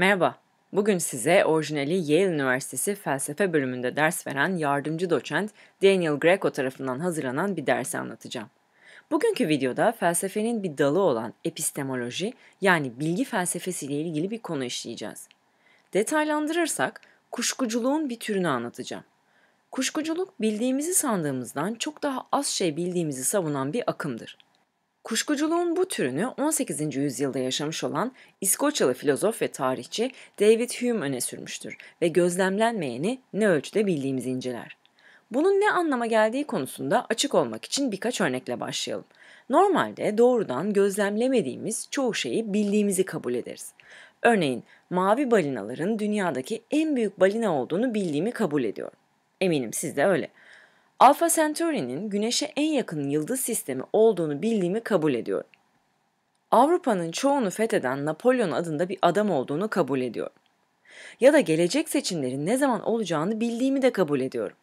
Merhaba, bugün size orijinali Yale Üniversitesi felsefe bölümünde ders veren yardımcı doçent Daniel Greco tarafından hazırlanan bir dersi anlatacağım. Bugünkü videoda felsefenin bir dalı olan epistemoloji yani bilgi felsefesi ile ilgili bir konu işleyeceğiz. Detaylandırırsak kuşkuculuğun bir türünü anlatacağım. Kuşkuculuk bildiğimizi sandığımızdan çok daha az şey bildiğimizi savunan bir akımdır. Kuşkuculuğun bu türünü 18. yüzyılda yaşamış olan İskoçyalı filozof ve tarihçi David Hume öne sürmüştür ve gözlemlenmeyeni ne ölçüde bildiğimizi inceler. Bunun ne anlama geldiği konusunda açık olmak için birkaç örnekle başlayalım. Normalde doğrudan gözlemlemediğimiz çoğu şeyi bildiğimizi kabul ederiz. Örneğin mavi balinaların dünyadaki en büyük balina olduğunu bildiğimi kabul ediyorum. Eminim siz de öyle. Alpha Centauri'nin Güneş'e en yakın yıldız sistemi olduğunu bildiğimi kabul ediyorum. Avrupa'nın çoğunu fetheden Napolyon adında bir adam olduğunu kabul ediyorum. Ya da gelecek seçimlerin ne zaman olacağını bildiğimi de kabul ediyorum.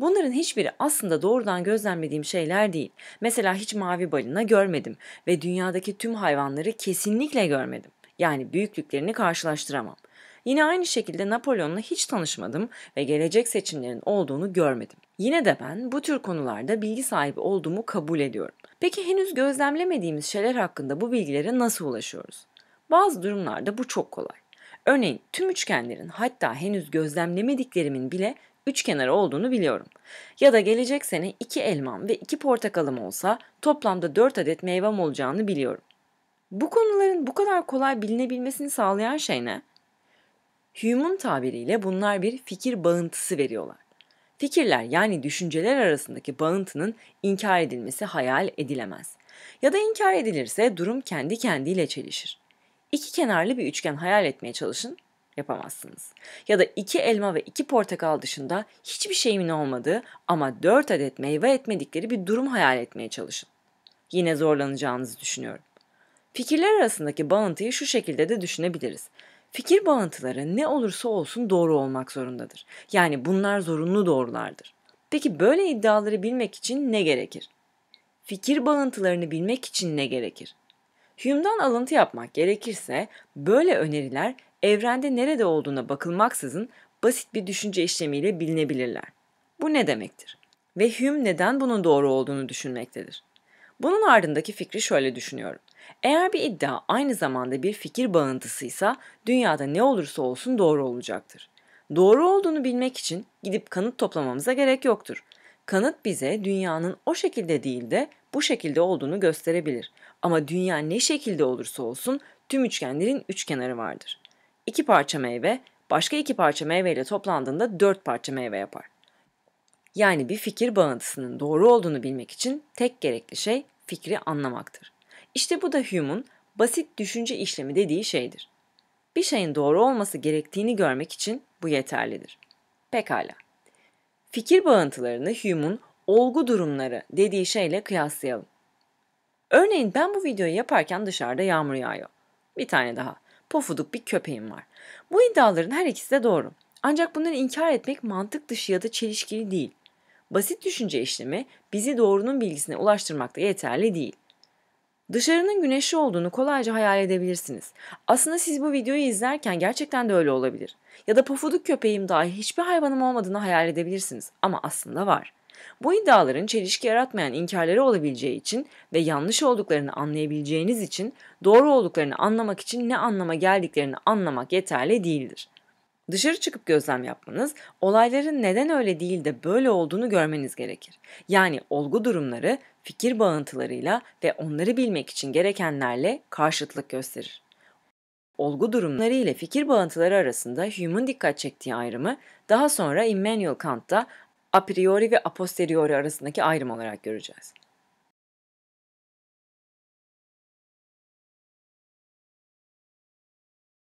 Bunların hiçbiri aslında doğrudan gözlemlediğim şeyler değil. Mesela hiç mavi balina görmedim ve dünyadaki tüm hayvanları kesinlikle görmedim. Yani büyüklüklerini karşılaştıramam. Yine aynı şekilde Napolyon'la hiç tanışmadım ve gelecek seçimlerin olduğunu görmedim. Yine de ben bu tür konularda bilgi sahibi olduğumu kabul ediyorum. Peki henüz gözlemlemediğimiz şeyler hakkında bu bilgilere nasıl ulaşıyoruz? Bazı durumlarda bu çok kolay. Örneğin tüm üçgenlerin hatta henüz gözlemlemediklerimin bile üçkenar olduğunu biliyorum. Ya da gelecek sene iki elmam ve iki portakalım olsa toplamda dört adet meyvem olacağını biliyorum. Bu konuların bu kadar kolay bilinebilmesini sağlayan şey ne? Hume'un tabiriyle bunlar bir fikir bağıntısı veriyorlar. Fikirler yani düşünceler arasındaki bağıntının inkar edilmesi hayal edilemez. Ya da inkar edilirse durum kendi kendiyle çelişir. İki kenarlı bir üçgen hayal etmeye çalışın, yapamazsınız. Ya da iki elma ve iki portakal dışında hiçbir şeyimin olmadığı ama dört adet meyve etmedikleri bir durum hayal etmeye çalışın. Yine zorlanacağınızı düşünüyorum. Fikirler arasındaki bağıntıyı şu şekilde de düşünebiliriz. Fikir bağıntıları ne olursa olsun doğru olmak zorundadır. Yani bunlar zorunlu doğrulardır. Peki böyle iddiaları bilmek için ne gerekir? Fikir bağıntılarını bilmek için ne gerekir? Hume'dan alıntı yapmak gerekirse böyle öneriler evrende nerede olduğuna bakılmaksızın basit bir düşünce işlemiyle bilinebilirler. Bu ne demektir? Ve Hume neden bunun doğru olduğunu düşünmektedir? Bunun ardındaki fikri şöyle düşünüyorum. Eğer bir iddia aynı zamanda bir fikir bağıntısıysa dünyada ne olursa olsun doğru olacaktır. Doğru olduğunu bilmek için gidip kanıt toplamamıza gerek yoktur. Kanıt bize dünyanın o şekilde değil de bu şekilde olduğunu gösterebilir. Ama dünya ne şekilde olursa olsun tüm üçgenlerin üç kenarı vardır. İki parça meyve başka iki parça meyveyle toplandığında dört parça meyve yapar. Yani bir fikir bağıntısının doğru olduğunu bilmek için tek gerekli şey fikri anlamaktır. İşte bu da Hume'un basit düşünce işlemi dediği şeydir. Bir şeyin doğru olması gerektiğini görmek için bu yeterlidir. Pekala. Fikir bağıntılarını Hume'un olgu durumları dediği şeyle kıyaslayalım. Örneğin ben bu videoyu yaparken dışarıda yağmur yağıyor. Bir tane daha. Pofuduk bir köpeğim var. Bu iddiaların her ikisi de doğru. Ancak bunları inkar etmek mantık dışı ya da çelişkili değil basit düşünce işlemi bizi doğrunun bilgisine ulaştırmakta yeterli değil. Dışarının güneşli olduğunu kolayca hayal edebilirsiniz. Aslında siz bu videoyu izlerken gerçekten de öyle olabilir. Ya da pofuduk köpeğim dahi hiçbir hayvanım olmadığını hayal edebilirsiniz ama aslında var. Bu iddiaların çelişki yaratmayan inkarları olabileceği için ve yanlış olduklarını anlayabileceğiniz için doğru olduklarını anlamak için ne anlama geldiklerini anlamak yeterli değildir. Dışarı çıkıp gözlem yapmanız, olayların neden öyle değil de böyle olduğunu görmeniz gerekir. Yani olgu durumları fikir bağıntılarıyla ve onları bilmek için gerekenlerle karşıtlık gösterir. Olgu durumları ile fikir bağıntıları arasında Hume'un dikkat çektiği ayrımı daha sonra Immanuel Kant'ta a priori ve a posteriori arasındaki ayrım olarak göreceğiz.